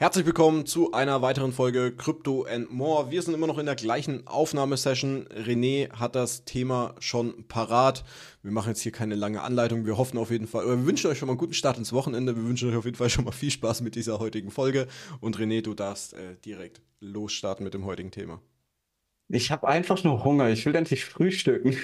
Herzlich willkommen zu einer weiteren Folge Crypto and More. Wir sind immer noch in der gleichen Aufnahmesession. René hat das Thema schon parat. Wir machen jetzt hier keine lange Anleitung. Wir hoffen auf jeden Fall, oder wir wünschen euch schon mal einen guten Start ins Wochenende. Wir wünschen euch auf jeden Fall schon mal viel Spaß mit dieser heutigen Folge. Und René, du darfst äh, direkt losstarten mit dem heutigen Thema. Ich habe einfach nur Hunger. Ich will endlich frühstücken.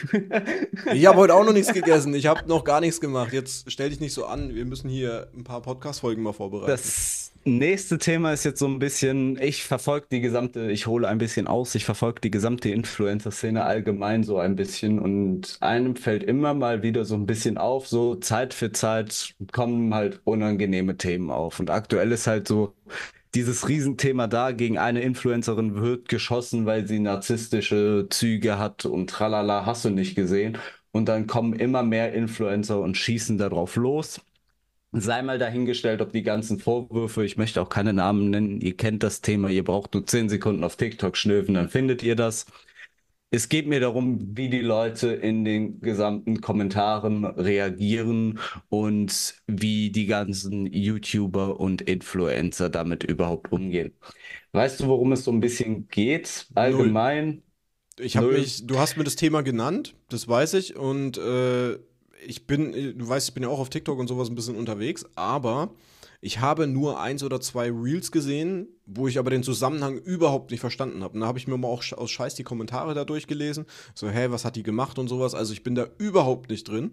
ich habe heute auch noch nichts gegessen. Ich habe noch gar nichts gemacht. Jetzt stell dich nicht so an. Wir müssen hier ein paar Podcast-Folgen mal vorbereiten. Das nächste Thema ist jetzt so ein bisschen, ich verfolge die gesamte, ich hole ein bisschen aus, ich verfolge die gesamte Influencer-Szene allgemein so ein bisschen und einem fällt immer mal wieder so ein bisschen auf, so Zeit für Zeit kommen halt unangenehme Themen auf und aktuell ist halt so dieses Riesenthema da, gegen eine Influencerin wird geschossen, weil sie narzisstische Züge hat und tralala, hast du nicht gesehen. Und dann kommen immer mehr Influencer und schießen darauf los sei mal dahingestellt, ob die ganzen Vorwürfe, ich möchte auch keine Namen nennen, ihr kennt das Thema, ihr braucht nur 10 Sekunden auf TikTok schnöfen, dann findet ihr das. Es geht mir darum, wie die Leute in den gesamten Kommentaren reagieren und wie die ganzen YouTuber und Influencer damit überhaupt umgehen. Weißt du, worum es so ein bisschen geht? Allgemein. Null. Ich habe mich, du hast mir das Thema genannt, das weiß ich, und äh ich bin, äh, du weißt, ich bin ja auch auf TikTok und sowas ein bisschen unterwegs, aber ich habe nur eins oder zwei Reels gesehen, wo ich aber den Zusammenhang überhaupt nicht verstanden habe. Und da habe ich mir mal auch aus Scheiß die Kommentare da durchgelesen. So, hey, was hat die gemacht und sowas. Also ich bin da überhaupt nicht drin.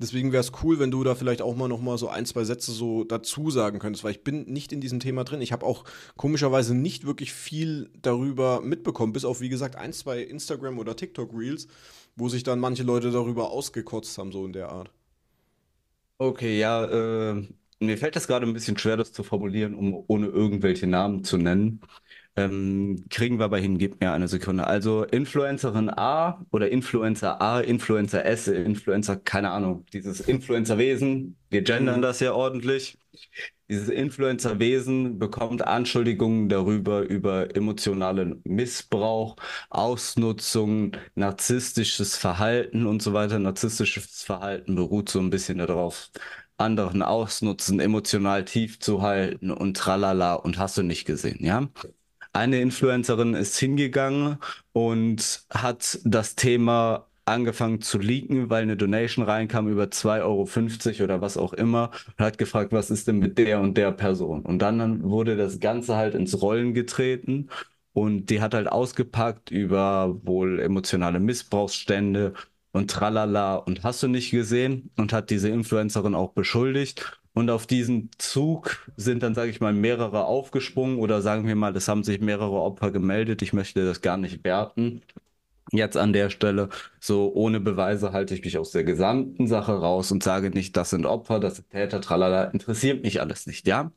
Deswegen wäre es cool, wenn du da vielleicht auch mal nochmal so ein, zwei Sätze so dazu sagen könntest, weil ich bin nicht in diesem Thema drin. Ich habe auch komischerweise nicht wirklich viel darüber mitbekommen, bis auf, wie gesagt, ein, zwei Instagram- oder TikTok-Reels, wo sich dann manche Leute darüber ausgekotzt haben, so in der Art. Okay, ja, äh, mir fällt das gerade ein bisschen schwer, das zu formulieren, um ohne irgendwelche Namen zu nennen. Ähm, kriegen wir aber hin, gib mir eine Sekunde. Also Influencerin A oder Influencer A, Influencer S, Influencer, keine Ahnung, dieses Influencerwesen, wir gendern mhm. das ja ordentlich. Dieses Influencerwesen bekommt Anschuldigungen darüber, über emotionalen Missbrauch, Ausnutzung, narzisstisches Verhalten und so weiter. Narzisstisches Verhalten beruht so ein bisschen darauf, anderen ausnutzen, emotional tief zu halten und tralala und hast du nicht gesehen, ja? Eine Influencerin ist hingegangen und hat das Thema angefangen zu leaken, weil eine Donation reinkam über 2,50 Euro oder was auch immer und hat gefragt, was ist denn mit der und der Person? Und dann wurde das Ganze halt ins Rollen getreten und die hat halt ausgepackt über wohl emotionale Missbrauchsstände und tralala und hast du nicht gesehen und hat diese Influencerin auch beschuldigt und auf diesen Zug sind dann, sage ich mal, mehrere aufgesprungen oder sagen wir mal, es haben sich mehrere Opfer gemeldet. Ich möchte das gar nicht werten. Jetzt an der Stelle, so ohne Beweise halte ich mich aus der gesamten Sache raus und sage nicht, das sind Opfer, das sind Täter, tralala, interessiert mich alles nicht, ja?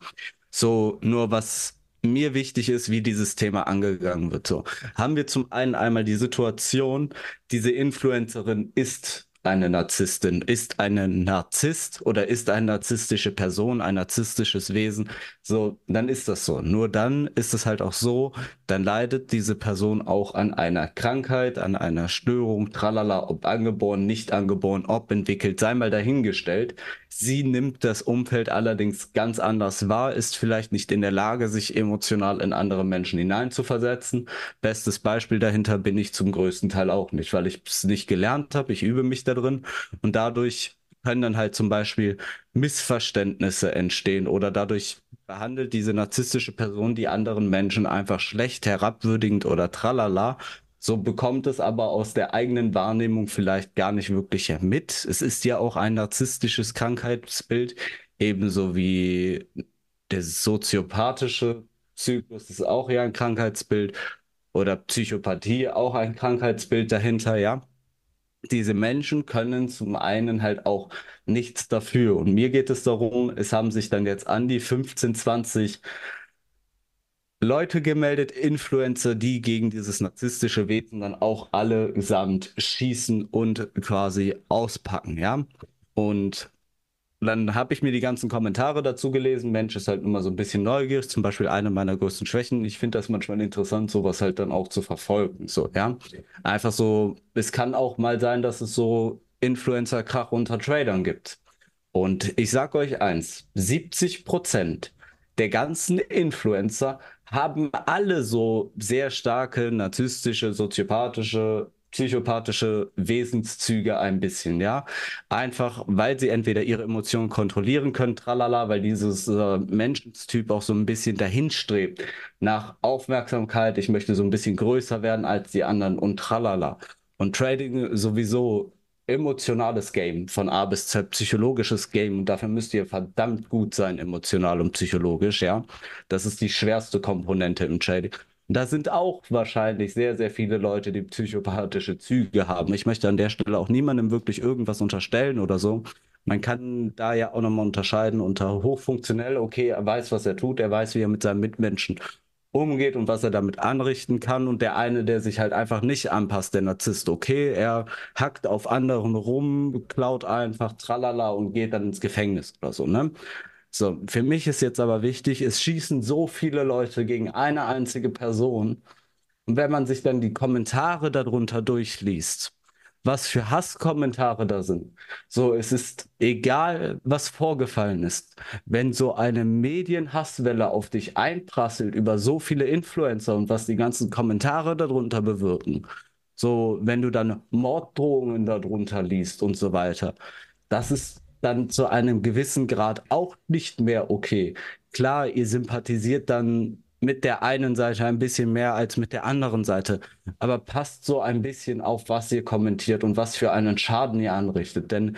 So, nur was mir wichtig ist, wie dieses Thema angegangen wird. So haben wir zum einen einmal die Situation, diese Influencerin ist eine Narzisstin? Ist eine Narzisst oder ist eine narzisstische Person ein narzisstisches Wesen? So, dann ist das so. Nur dann ist es halt auch so, dann leidet diese Person auch an einer Krankheit, an einer Störung, tralala, ob angeboren, nicht angeboren, ob entwickelt, sei mal dahingestellt. Sie nimmt das Umfeld allerdings ganz anders wahr, ist vielleicht nicht in der Lage, sich emotional in andere Menschen hineinzuversetzen. Bestes Beispiel dahinter bin ich zum größten Teil auch nicht, weil ich es nicht gelernt habe, ich übe mich da drin und dadurch können dann halt zum Beispiel Missverständnisse entstehen oder dadurch behandelt diese narzisstische Person die anderen Menschen einfach schlecht, herabwürdigend oder tralala. So bekommt es aber aus der eigenen Wahrnehmung vielleicht gar nicht wirklich mit. Es ist ja auch ein narzisstisches Krankheitsbild, ebenso wie der soziopathische Zyklus ist auch ja ein Krankheitsbild oder Psychopathie auch ein Krankheitsbild dahinter, ja diese Menschen können zum einen halt auch nichts dafür. Und mir geht es darum, es haben sich dann jetzt an die 15, 20 Leute gemeldet, Influencer, die gegen dieses narzisstische Wesen dann auch alle gesamt schießen und quasi auspacken, ja. Und und dann habe ich mir die ganzen Kommentare dazu gelesen. Mensch ist halt immer so ein bisschen neugierig. Zum Beispiel eine meiner größten Schwächen. Ich finde das manchmal interessant, sowas halt dann auch zu verfolgen. So, ja. Einfach so, es kann auch mal sein, dass es so Influencer-Krach unter Tradern gibt. Und ich sage euch eins: 70 Prozent der ganzen Influencer haben alle so sehr starke narzisstische, soziopathische psychopathische Wesenszüge ein bisschen, ja. Einfach, weil sie entweder ihre Emotionen kontrollieren können, tralala, weil dieses äh, Menschentyp auch so ein bisschen dahinstrebt nach Aufmerksamkeit, ich möchte so ein bisschen größer werden als die anderen und tralala. Und Trading sowieso emotionales Game von A bis Z, psychologisches Game und dafür müsst ihr verdammt gut sein, emotional und psychologisch, ja. Das ist die schwerste Komponente im Trading. Da sind auch wahrscheinlich sehr, sehr viele Leute, die psychopathische Züge haben. Ich möchte an der Stelle auch niemandem wirklich irgendwas unterstellen oder so. Man kann da ja auch nochmal unterscheiden unter hochfunktionell, okay, er weiß, was er tut, er weiß, wie er mit seinen Mitmenschen umgeht und was er damit anrichten kann. Und der eine, der sich halt einfach nicht anpasst, der Narzisst, okay, er hackt auf anderen rum, klaut einfach, tralala und geht dann ins Gefängnis oder so, ne? So, für mich ist jetzt aber wichtig, es schießen so viele Leute gegen eine einzige Person. Und wenn man sich dann die Kommentare darunter durchliest, was für Hasskommentare da sind. So, es ist egal, was vorgefallen ist. Wenn so eine Medienhasswelle auf dich einprasselt über so viele Influencer und was die ganzen Kommentare darunter bewirken, so wenn du dann Morddrohungen darunter liest und so weiter, das ist dann zu einem gewissen Grad auch nicht mehr okay. Klar, ihr sympathisiert dann mit der einen Seite ein bisschen mehr als mit der anderen Seite. Aber passt so ein bisschen auf, was ihr kommentiert und was für einen Schaden ihr anrichtet. Denn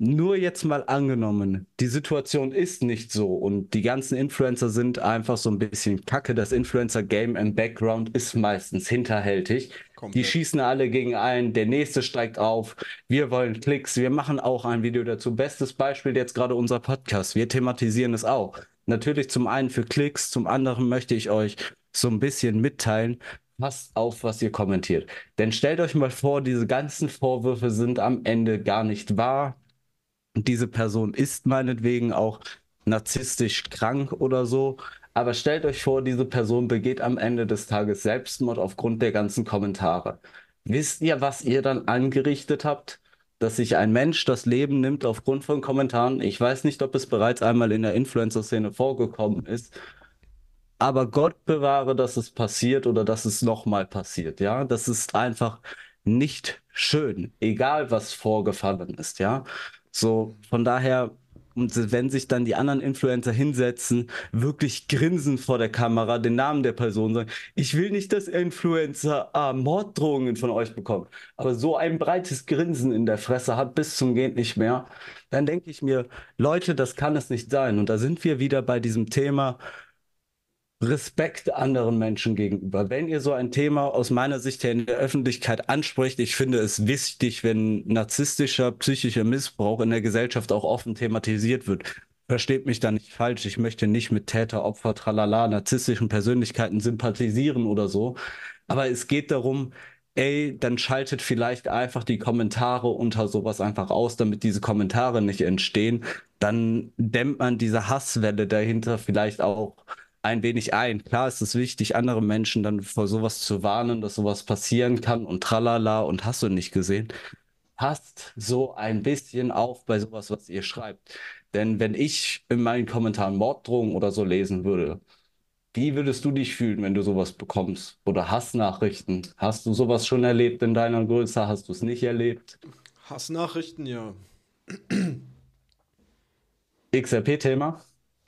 nur jetzt mal angenommen, die Situation ist nicht so und die ganzen Influencer sind einfach so ein bisschen kacke. Das Influencer-Game im Background ist meistens hinterhältig. Komplett. Die schießen alle gegen einen, der nächste steigt auf. Wir wollen Klicks, wir machen auch ein Video dazu. Bestes Beispiel jetzt gerade unser Podcast. Wir thematisieren es auch. Natürlich zum einen für Klicks, zum anderen möchte ich euch so ein bisschen mitteilen, passt auf, was ihr kommentiert. Denn stellt euch mal vor, diese ganzen Vorwürfe sind am Ende gar nicht wahr. Diese Person ist meinetwegen auch narzisstisch krank oder so. Aber stellt euch vor, diese Person begeht am Ende des Tages Selbstmord aufgrund der ganzen Kommentare. Wisst ihr, was ihr dann angerichtet habt? Dass sich ein Mensch das Leben nimmt aufgrund von Kommentaren. Ich weiß nicht, ob es bereits einmal in der Influencer-Szene vorgekommen ist. Aber Gott bewahre, dass es passiert oder dass es nochmal passiert. Ja, das ist einfach nicht schön, egal was vorgefallen ist. Ja, so von daher und wenn sich dann die anderen Influencer hinsetzen, wirklich grinsen vor der Kamera, den Namen der Person sagen, ich will nicht, dass Influencer äh, Morddrohungen von euch bekommen, aber so ein breites Grinsen in der Fresse hat bis zum geht nicht mehr, dann denke ich mir, Leute, das kann es nicht sein. Und da sind wir wieder bei diesem Thema, Respekt anderen Menschen gegenüber. Wenn ihr so ein Thema aus meiner Sicht her in der Öffentlichkeit anspricht, ich finde es wichtig, wenn narzisstischer, psychischer Missbrauch in der Gesellschaft auch offen thematisiert wird. Versteht mich da nicht falsch. Ich möchte nicht mit Täter, Opfer, tralala, narzisstischen Persönlichkeiten sympathisieren oder so. Aber es geht darum, ey, dann schaltet vielleicht einfach die Kommentare unter sowas einfach aus, damit diese Kommentare nicht entstehen. Dann dämmt man diese Hasswelle dahinter vielleicht auch ein wenig ein. Klar ist es wichtig, andere Menschen dann vor sowas zu warnen, dass sowas passieren kann und tralala und hast du nicht gesehen. Passt so ein bisschen auf bei sowas, was ihr schreibt. Denn wenn ich in meinen Kommentaren Morddrohungen oder so lesen würde, wie würdest du dich fühlen, wenn du sowas bekommst? Oder Hassnachrichten? Hast du sowas schon erlebt in deiner Größe? Hast du es nicht erlebt? Hassnachrichten, ja. XRP-Thema?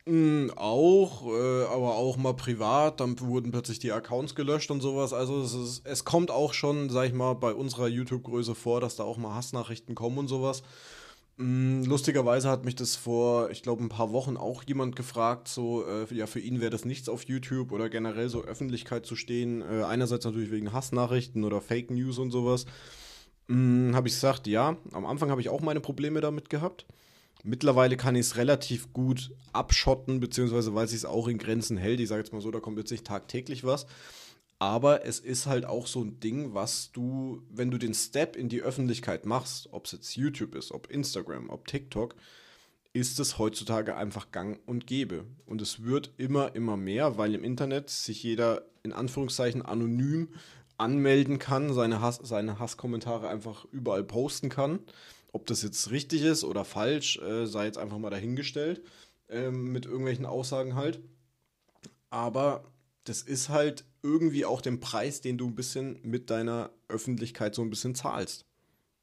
Mhm, auch, äh, aber auch mal privat, dann wurden plötzlich die Accounts gelöscht und sowas. Also es, ist, es kommt auch schon, sag ich mal, bei unserer YouTube-Größe vor, dass da auch mal Hassnachrichten kommen und sowas. Mhm, lustigerweise hat mich das vor, ich glaube, ein paar Wochen auch jemand gefragt, so, äh, ja, für ihn wäre das nichts auf YouTube oder generell so Öffentlichkeit zu stehen. Äh, einerseits natürlich wegen Hassnachrichten oder Fake News und sowas. Mhm, habe ich gesagt, ja, am Anfang habe ich auch meine Probleme damit gehabt. Mittlerweile kann ich es relativ gut abschotten, beziehungsweise weil es auch in Grenzen hält. Ich sage jetzt mal so, da kommt jetzt nicht tagtäglich was. Aber es ist halt auch so ein Ding, was du, wenn du den Step in die Öffentlichkeit machst, ob es jetzt YouTube ist, ob Instagram, ob TikTok, ist es heutzutage einfach gang und gäbe. Und es wird immer, immer mehr, weil im Internet sich jeder in Anführungszeichen anonym anmelden kann, seine, Hass, seine Hasskommentare einfach überall posten kann ob das jetzt richtig ist oder falsch, äh, sei jetzt einfach mal dahingestellt, äh, mit irgendwelchen Aussagen halt. Aber das ist halt irgendwie auch den Preis, den du ein bisschen mit deiner Öffentlichkeit so ein bisschen zahlst.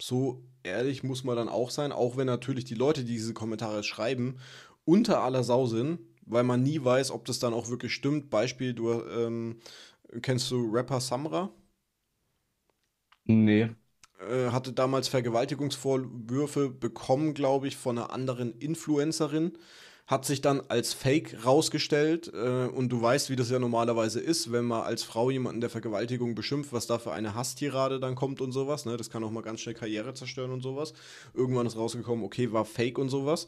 So ehrlich muss man dann auch sein, auch wenn natürlich die Leute, die diese Kommentare schreiben, unter aller Sau sind, weil man nie weiß, ob das dann auch wirklich stimmt. Beispiel, du ähm, kennst du Rapper Samra? Nee. Äh, hatte damals Vergewaltigungsvorwürfe bekommen, glaube ich, von einer anderen Influencerin. Hat sich dann als Fake rausgestellt. Äh, und du weißt, wie das ja normalerweise ist, wenn man als Frau jemanden der Vergewaltigung beschimpft, was da für eine Hasstirade dann kommt und sowas. Ne? Das kann auch mal ganz schnell Karriere zerstören und sowas. Irgendwann ist rausgekommen, okay, war Fake und sowas.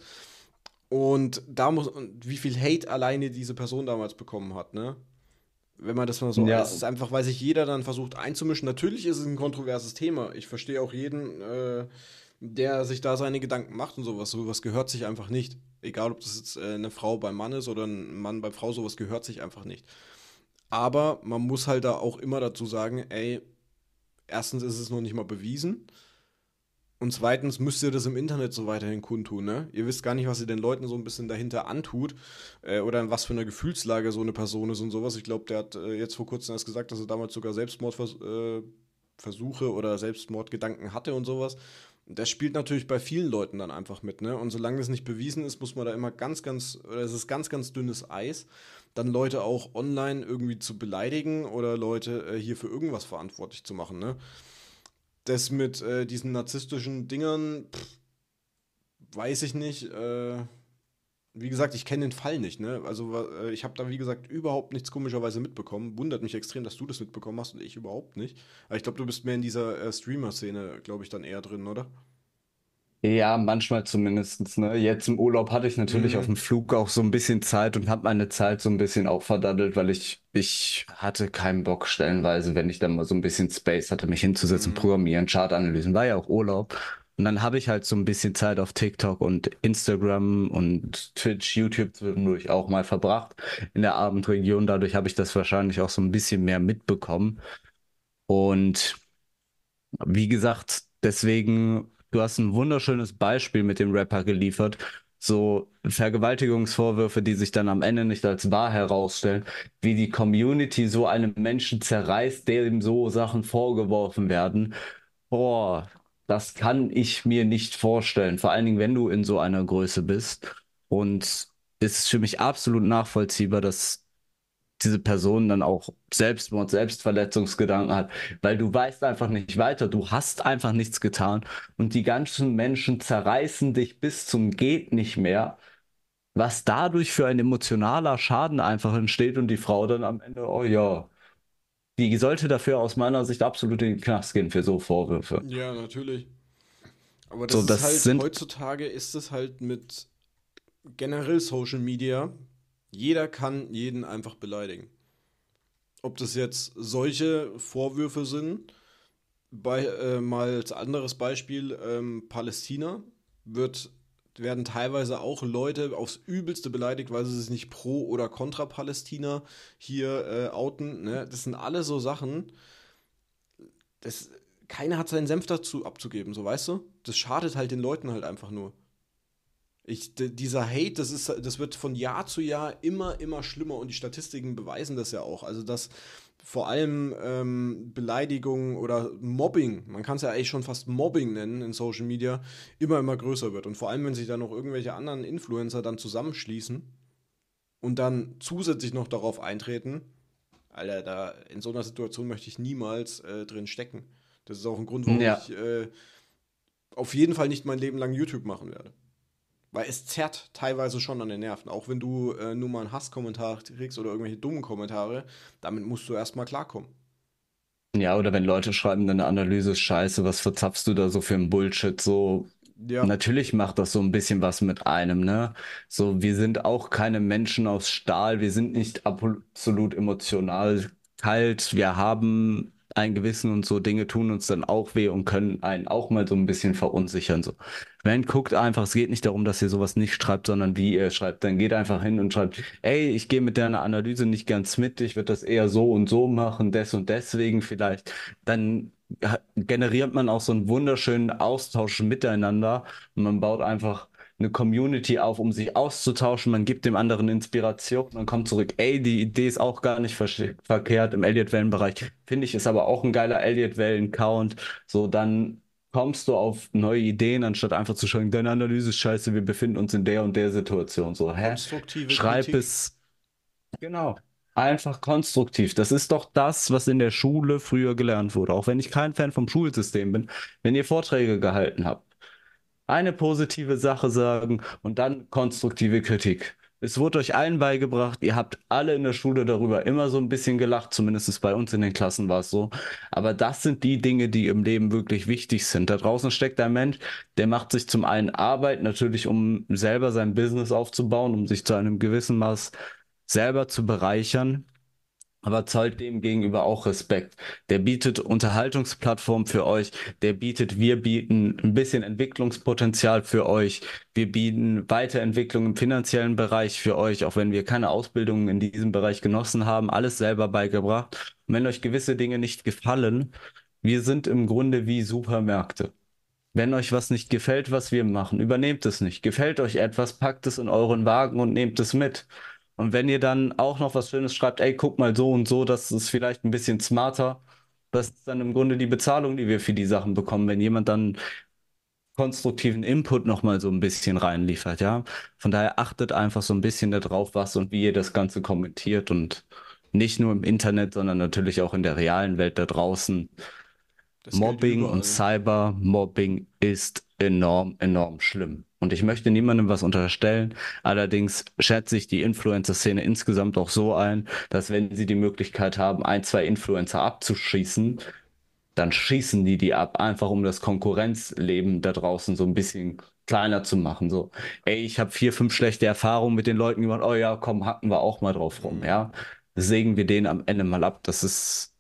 Und da muss, und wie viel Hate alleine diese Person damals bekommen hat, ne? Wenn man das mal so. Ja. Es ist einfach, weil sich jeder dann versucht einzumischen. Natürlich ist es ein kontroverses Thema. Ich verstehe auch jeden, äh, der sich da seine Gedanken macht und sowas. Sowas gehört sich einfach nicht. Egal, ob das jetzt äh, eine Frau beim Mann ist oder ein Mann bei Frau, sowas gehört sich einfach nicht. Aber man muss halt da auch immer dazu sagen, ey, erstens ist es noch nicht mal bewiesen. Und zweitens müsst ihr das im Internet so weiterhin kundtun. Ne? Ihr wisst gar nicht, was ihr den Leuten so ein bisschen dahinter antut äh, oder in was für einer Gefühlslage so eine Person ist und sowas. Ich glaube, der hat äh, jetzt vor kurzem erst gesagt, dass er damals sogar Selbstmordversuche äh, oder Selbstmordgedanken hatte und sowas. Das spielt natürlich bei vielen Leuten dann einfach mit. Ne? Und solange das nicht bewiesen ist, muss man da immer ganz, ganz, oder es ist ganz, ganz dünnes Eis, dann Leute auch online irgendwie zu beleidigen oder Leute äh, hier für irgendwas verantwortlich zu machen. Ne? Das mit äh, diesen narzisstischen Dingern, pff, weiß ich nicht. Äh, wie gesagt, ich kenne den Fall nicht. Ne? Also äh, ich habe da, wie gesagt, überhaupt nichts komischerweise mitbekommen. Wundert mich extrem, dass du das mitbekommen hast und ich überhaupt nicht. Aber ich glaube, du bist mehr in dieser äh, Streamer-Szene, glaube ich, dann eher drin, oder? Ja, manchmal zumindestens. Ne? Jetzt im Urlaub hatte ich natürlich auf mhm. dem Flug auch so ein bisschen Zeit und habe meine Zeit so ein bisschen auch verdaddelt, weil ich, ich hatte keinen Bock stellenweise, wenn ich dann mal so ein bisschen Space hatte, mich hinzusetzen, Mhm. programmieren, Chartanalysen, war ja auch Urlaub. Und dann habe ich halt so ein bisschen Zeit auf TikTok und Instagram und Twitch, YouTube zwischendurch auch mal verbracht in der Abendregion. Dadurch habe ich das wahrscheinlich auch so ein bisschen mehr mitbekommen. Und wie gesagt, deswegen. Du hast ein wunderschönes Beispiel mit dem Rapper geliefert. So Vergewaltigungsvorwürfe, die sich dann am Ende nicht als wahr herausstellen, wie die Community so einem Menschen zerreißt, dem so Sachen vorgeworfen werden. Boah, das kann ich mir nicht vorstellen. Vor allen Dingen, wenn du in so einer Größe bist. Und es ist für mich absolut nachvollziehbar, dass diese Person dann auch Selbstmord, Selbstverletzungsgedanken hat, weil du weißt einfach nicht weiter, du hast einfach nichts getan und die ganzen Menschen zerreißen dich bis zum geht nicht mehr, was dadurch für ein emotionaler Schaden einfach entsteht und die Frau dann am Ende, oh ja, die sollte dafür aus meiner Sicht absolut in den Knast gehen für so Vorwürfe. Ja, natürlich. Aber das, so, das ist halt, sind... heutzutage ist es halt mit generell Social Media, jeder kann jeden einfach beleidigen. Ob das jetzt solche Vorwürfe sind, bei, äh, mal als anderes Beispiel, ähm, Palästina wird, werden teilweise auch Leute aufs Übelste beleidigt, weil sie sich nicht pro oder kontra Palästina hier äh, outen. Ne? Das sind alle so Sachen, das, keiner hat seinen Senf dazu abzugeben, so weißt du? Das schadet halt den Leuten halt einfach nur. Ich, dieser Hate, das, ist, das wird von Jahr zu Jahr immer, immer schlimmer und die Statistiken beweisen das ja auch. Also, dass vor allem ähm, Beleidigungen oder Mobbing, man kann es ja eigentlich schon fast Mobbing nennen in Social Media, immer, immer größer wird. Und vor allem, wenn sich dann noch irgendwelche anderen Influencer dann zusammenschließen und dann zusätzlich noch darauf eintreten, Alter, da, in so einer Situation möchte ich niemals äh, drin stecken. Das ist auch ein Grund, warum ja. ich äh, auf jeden Fall nicht mein Leben lang YouTube machen werde. Weil es zerrt teilweise schon an den Nerven. Auch wenn du äh, nur mal einen Hasskommentar kriegst oder irgendwelche dummen Kommentare, damit musst du erstmal klarkommen. Ja, oder wenn Leute schreiben, deine Analyse ist scheiße, was verzapfst du da so für ein Bullshit? So, ja. natürlich macht das so ein bisschen was mit einem, ne? So, wir sind auch keine Menschen aus Stahl, wir sind nicht absolut emotional kalt, wir haben ein Gewissen und so Dinge tun uns dann auch weh und können einen auch mal so ein bisschen verunsichern. So. Wenn guckt einfach, es geht nicht darum, dass ihr sowas nicht schreibt, sondern wie ihr schreibt. Dann geht einfach hin und schreibt, ey, ich gehe mit deiner Analyse nicht ganz mit, ich würde das eher so und so machen, des und deswegen vielleicht. Dann generiert man auch so einen wunderschönen Austausch miteinander und man baut einfach eine Community auf, um sich auszutauschen. Man gibt dem anderen Inspiration Man kommt zurück. Ey, die Idee ist auch gar nicht verkehrt im Elliott-Wellen-Bereich. Finde ich, ist aber auch ein geiler Elliott-Wellen-Count. So, dann kommst du auf neue Ideen, anstatt einfach zu schreiben, deine Analyse ist scheiße, wir befinden uns in der und der Situation. So, hä? Schreib Kritik. es. Genau. Einfach konstruktiv. Das ist doch das, was in der Schule früher gelernt wurde. Auch wenn ich kein Fan vom Schulsystem bin, wenn ihr Vorträge gehalten habt eine positive Sache sagen und dann konstruktive Kritik. Es wurde euch allen beigebracht, ihr habt alle in der Schule darüber immer so ein bisschen gelacht, zumindest bei uns in den Klassen war es so. Aber das sind die Dinge, die im Leben wirklich wichtig sind. Da draußen steckt ein Mensch, der macht sich zum einen Arbeit, natürlich um selber sein Business aufzubauen, um sich zu einem gewissen Maß selber zu bereichern aber zollt dem gegenüber auch Respekt. Der bietet Unterhaltungsplattform für euch, der bietet, wir bieten ein bisschen Entwicklungspotenzial für euch, wir bieten Weiterentwicklung im finanziellen Bereich für euch, auch wenn wir keine Ausbildungen in diesem Bereich genossen haben, alles selber beigebracht. Und wenn euch gewisse Dinge nicht gefallen, wir sind im Grunde wie Supermärkte. Wenn euch was nicht gefällt, was wir machen, übernehmt es nicht. Gefällt euch etwas, packt es in euren Wagen und nehmt es mit. Und wenn ihr dann auch noch was Schönes schreibt, ey, guck mal so und so, das ist vielleicht ein bisschen smarter. Das ist dann im Grunde die Bezahlung, die wir für die Sachen bekommen, wenn jemand dann konstruktiven Input nochmal so ein bisschen reinliefert, ja. Von daher achtet einfach so ein bisschen darauf, was und wie ihr das Ganze kommentiert und nicht nur im Internet, sondern natürlich auch in der realen Welt da draußen. Das Mobbing und Cybermobbing ist enorm, enorm schlimm. Und ich möchte niemandem was unterstellen. Allerdings schätze ich die Influencer-Szene insgesamt auch so ein, dass wenn sie die Möglichkeit haben, ein, zwei Influencer abzuschießen, dann schießen die die ab, einfach um das Konkurrenzleben da draußen so ein bisschen kleiner zu machen. So, ey, ich habe vier, fünf schlechte Erfahrungen mit den Leuten gemacht. Oh ja, komm, hacken wir auch mal drauf rum, mhm. ja. Sägen wir den am Ende mal ab. Das ist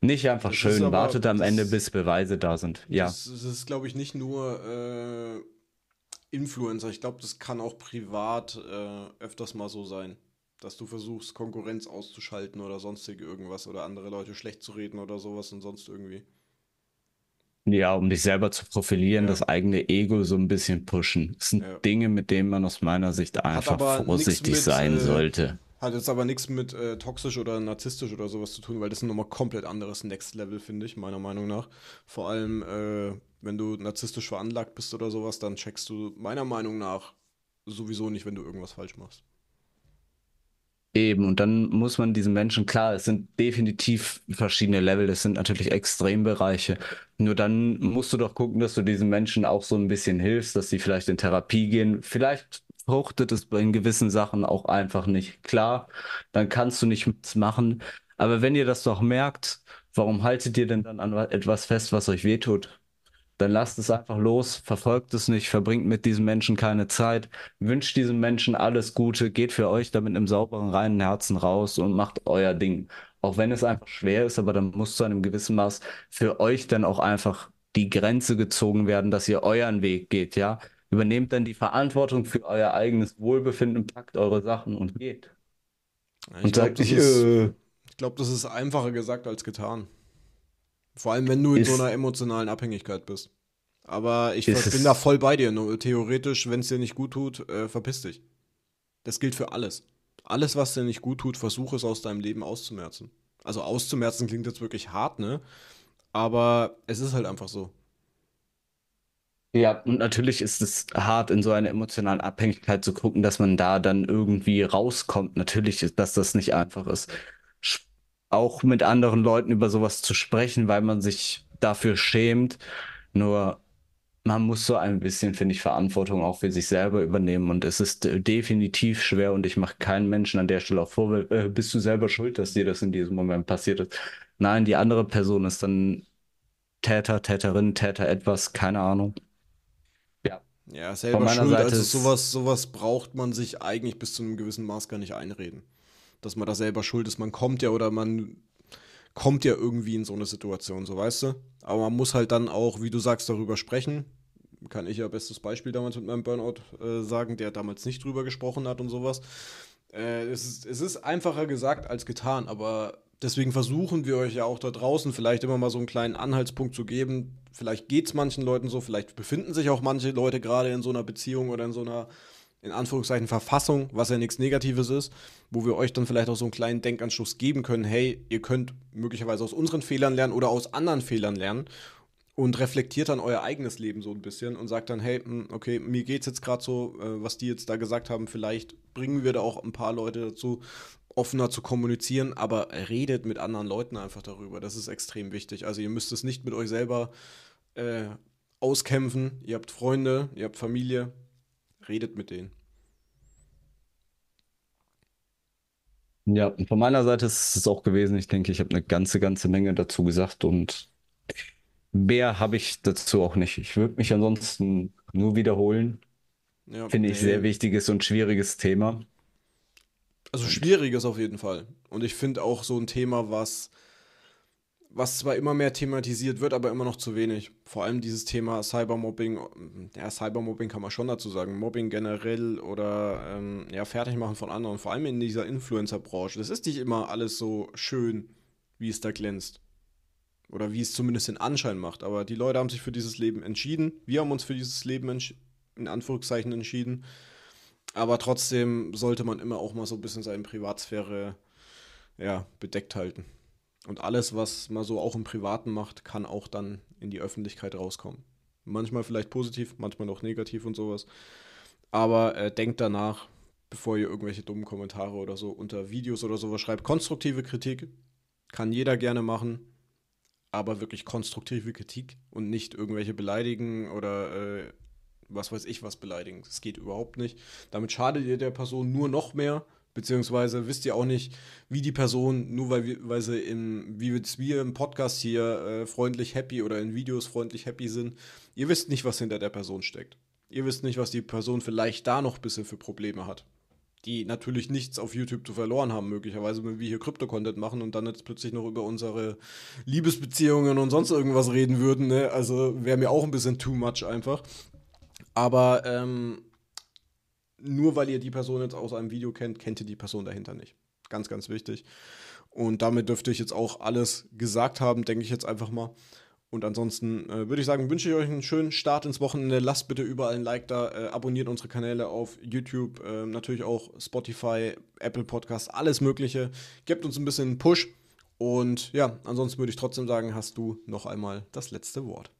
nicht einfach das schön. Aber, Wartet am Ende, bis Beweise da sind. Ja. Das, das ist, glaube ich, nicht nur äh Influencer. Ich glaube, das kann auch privat äh, öfters mal so sein, dass du versuchst, Konkurrenz auszuschalten oder sonstig irgendwas oder andere Leute schlecht zu reden oder sowas und sonst irgendwie. Ja, um dich selber zu profilieren, ja. das eigene Ego so ein bisschen pushen. Das sind ja. Dinge, mit denen man aus meiner Sicht einfach vorsichtig mit, sein äh, sollte. Hat jetzt aber nichts mit äh, toxisch oder narzisstisch oder sowas zu tun, weil das ist nochmal komplett anderes Next Level, finde ich, meiner Meinung nach. Vor allem äh, wenn du narzisstisch veranlagt bist oder sowas, dann checkst du meiner Meinung nach sowieso nicht, wenn du irgendwas falsch machst. Eben, und dann muss man diesen Menschen, klar, es sind definitiv verschiedene Level, es sind natürlich Extrembereiche. Nur dann musst du doch gucken, dass du diesen Menschen auch so ein bisschen hilfst, dass sie vielleicht in Therapie gehen. Vielleicht fruchtet es in gewissen Sachen auch einfach nicht. Klar, dann kannst du nichts machen. Aber wenn ihr das doch merkt, warum haltet ihr denn dann an etwas fest, was euch wehtut? dann lasst es einfach los, verfolgt es nicht, verbringt mit diesem Menschen keine Zeit, wünscht diesem Menschen alles Gute, geht für euch damit im sauberen, reinen Herzen raus und macht euer Ding. Auch wenn es einfach schwer ist, aber dann muss zu einem gewissen Maß für euch dann auch einfach die Grenze gezogen werden, dass ihr euren Weg geht, ja. Übernehmt dann die Verantwortung für euer eigenes Wohlbefinden, packt eure Sachen und geht. Ich und glaub, äh, ich glaube, das ist einfacher gesagt als getan. Vor allem, wenn du in so einer emotionalen Abhängigkeit bist. Aber ich bin da voll bei dir. Nur theoretisch, wenn es dir nicht gut tut, äh, verpiss dich. Das gilt für alles. Alles, was dir nicht gut tut, versuch es aus deinem Leben auszumerzen. Also auszumerzen klingt jetzt wirklich hart, ne? Aber es ist halt einfach so. Ja, und natürlich ist es hart, in so einer emotionalen Abhängigkeit zu gucken, dass man da dann irgendwie rauskommt. Natürlich ist, dass das nicht einfach ist auch mit anderen Leuten über sowas zu sprechen, weil man sich dafür schämt. Nur man muss so ein bisschen, finde ich, Verantwortung auch für sich selber übernehmen. Und es ist äh, definitiv schwer und ich mache keinen Menschen an der Stelle auch vor, äh, bist du selber schuld, dass dir das in diesem Moment passiert ist. Nein, die andere Person ist dann Täter, Täterin, Täter etwas, keine Ahnung. Ja. Ja, selber Von meiner schuld. Seite also sowas, sowas braucht man sich eigentlich bis zu einem gewissen Maß gar nicht einreden dass man da selber schuld ist. Man kommt ja oder man kommt ja irgendwie in so eine Situation, so weißt du. Aber man muss halt dann auch, wie du sagst, darüber sprechen. Kann ich ja bestes Beispiel damals mit meinem Burnout äh, sagen, der damals nicht drüber gesprochen hat und sowas. Äh, es, ist, es ist einfacher gesagt als getan, aber deswegen versuchen wir euch ja auch da draußen vielleicht immer mal so einen kleinen Anhaltspunkt zu geben. Vielleicht geht es manchen Leuten so, vielleicht befinden sich auch manche Leute gerade in so einer Beziehung oder in so einer in Anführungszeichen Verfassung, was ja nichts Negatives ist, wo wir euch dann vielleicht auch so einen kleinen Denkanschluss geben können, hey, ihr könnt möglicherweise aus unseren Fehlern lernen oder aus anderen Fehlern lernen und reflektiert dann euer eigenes Leben so ein bisschen und sagt dann, hey, hm, okay, mir geht es jetzt gerade so, äh, was die jetzt da gesagt haben, vielleicht bringen wir da auch ein paar Leute dazu, offener zu kommunizieren, aber redet mit anderen Leuten einfach darüber. Das ist extrem wichtig. Also ihr müsst es nicht mit euch selber äh, auskämpfen. Ihr habt Freunde, ihr habt Familie, Redet mit denen. Ja, von meiner Seite ist es auch gewesen. Ich denke, ich habe eine ganze, ganze Menge dazu gesagt und mehr habe ich dazu auch nicht. Ich würde mich ansonsten nur wiederholen. Ja, Finde ich nee. sehr wichtiges und schwieriges Thema. Also schwieriges auf jeden Fall. Und ich finde auch so ein Thema, was was zwar immer mehr thematisiert wird, aber immer noch zu wenig. Vor allem dieses Thema Cybermobbing, mm, ja, Cybermobbing kann man schon dazu sagen, Mobbing generell oder ähm, ja, Fertigmachen von anderen, vor allem in dieser Influencer-Branche. Das ist nicht immer alles so schön, wie es da glänzt. Oder wie es zumindest den Anschein macht. Aber die Leute haben sich für dieses Leben entschieden. Wir haben uns für dieses Leben in Anführungszeichen entschieden. Aber trotzdem sollte man immer auch mal so ein bisschen seine Privatsphäre ja, bedeckt halten. Und alles, was man so auch im Privaten macht, kann auch dann in die Öffentlichkeit rauskommen. Manchmal vielleicht positiv, manchmal auch negativ und sowas. Aber äh, denkt danach, bevor ihr irgendwelche dummen Kommentare oder so unter Videos oder sowas schreibt. Konstruktive Kritik kann jeder gerne machen, aber wirklich konstruktive Kritik und nicht irgendwelche beleidigen oder äh, was weiß ich was beleidigen. Das geht überhaupt nicht. Damit schadet ihr der Person nur noch mehr Beziehungsweise wisst ihr auch nicht, wie die Person, nur weil, weil sie im, wie wir im Podcast hier äh, freundlich happy oder in Videos freundlich happy sind, ihr wisst nicht, was hinter der Person steckt. Ihr wisst nicht, was die Person vielleicht da noch ein bisschen für Probleme hat. Die natürlich nichts auf YouTube zu verloren haben, möglicherweise, wenn wir hier Krypto-Content machen und dann jetzt plötzlich noch über unsere Liebesbeziehungen und sonst irgendwas reden würden. Ne? Also wäre mir auch ein bisschen too much einfach. Aber ähm, nur weil ihr die Person jetzt aus einem Video kennt, kennt ihr die Person dahinter nicht. Ganz, ganz wichtig. Und damit dürfte ich jetzt auch alles gesagt haben, denke ich jetzt einfach mal. Und ansonsten äh, würde ich sagen, wünsche ich euch einen schönen Start ins Wochenende. Lasst bitte überall ein Like da. Äh, abonniert unsere Kanäle auf YouTube, äh, natürlich auch Spotify, Apple Podcasts, alles Mögliche. Gebt uns ein bisschen einen Push. Und ja, ansonsten würde ich trotzdem sagen, hast du noch einmal das letzte Wort.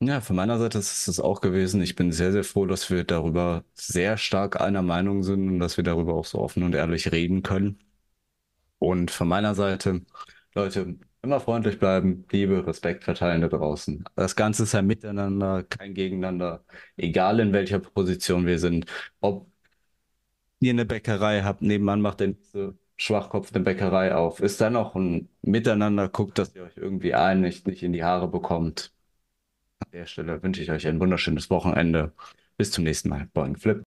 Ja, von meiner Seite ist es auch gewesen. Ich bin sehr, sehr froh, dass wir darüber sehr stark einer Meinung sind und dass wir darüber auch so offen und ehrlich reden können. Und von meiner Seite, Leute, immer freundlich bleiben, Liebe, Respekt verteilen da draußen. Das Ganze ist ein Miteinander, kein Gegeneinander, egal in welcher Position wir sind. Ob ihr eine Bäckerei habt, nebenan macht der nächste Schwachkopf eine Bäckerei auf. Ist dann auch ein Miteinander, guckt, dass ihr euch irgendwie einigt, nicht in die Haare bekommt. An der Stelle wünsche ich euch ein wunderschönes Wochenende. Bis zum nächsten Mal. Boing Flip.